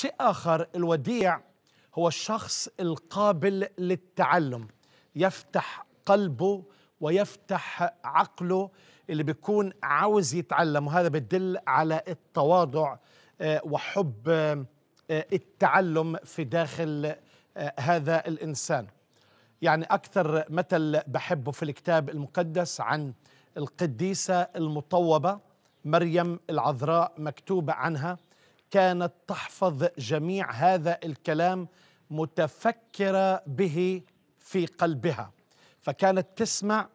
شيء آخر الوديع هو الشخص القابل للتعلم يفتح قلبه ويفتح عقله اللي بيكون عاوز يتعلم وهذا بيدل على التواضع آه، وحب آه، آه، التعلم في داخل هذا الإنسان يعني أكثر مثل بحبه في الكتاب المقدس عن القديسة المطوبة مريم العذراء مكتوبة عنها كانت تحفظ جميع هذا الكلام متفكره به في قلبها فكانت تسمع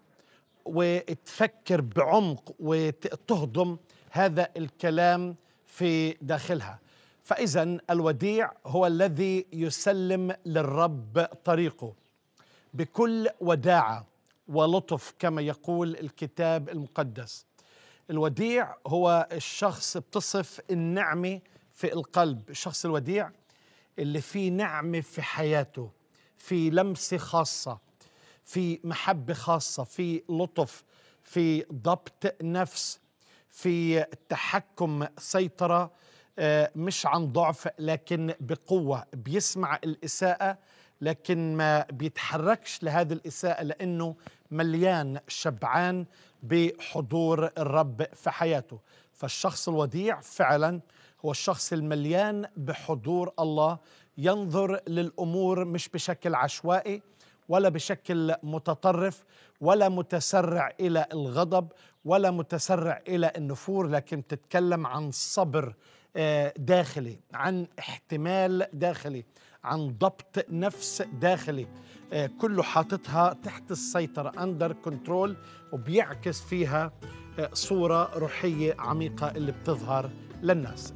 وتفكر بعمق وتهضم هذا الكلام في داخلها فاذا الوديع هو الذي يسلم للرب طريقه بكل وداعه ولطف كما يقول الكتاب المقدس الوديع هو الشخص بتصف النعمه في القلب الشخص الوديع اللي في نعمة في حياته في لمسة خاصة في محبة خاصة في لطف في ضبط نفس في تحكم سيطرة آه، مش عن ضعف لكن بقوة بيسمع الإساءة لكن ما بيتحركش لهذه الإساءة لأنه مليان شبعان بحضور الرب في حياته فالشخص الوديع فعلا هو الشخص المليان بحضور الله ينظر للامور مش بشكل عشوائي ولا بشكل متطرف ولا متسرع الى الغضب ولا متسرع الى النفور لكن تتكلم عن صبر آه، داخلي عن احتمال داخلي عن ضبط نفس داخلي آه، كله حاططها تحت السيطره اندر كنترول وبيعكس فيها صورة روحية عميقة اللي بتظهر للناس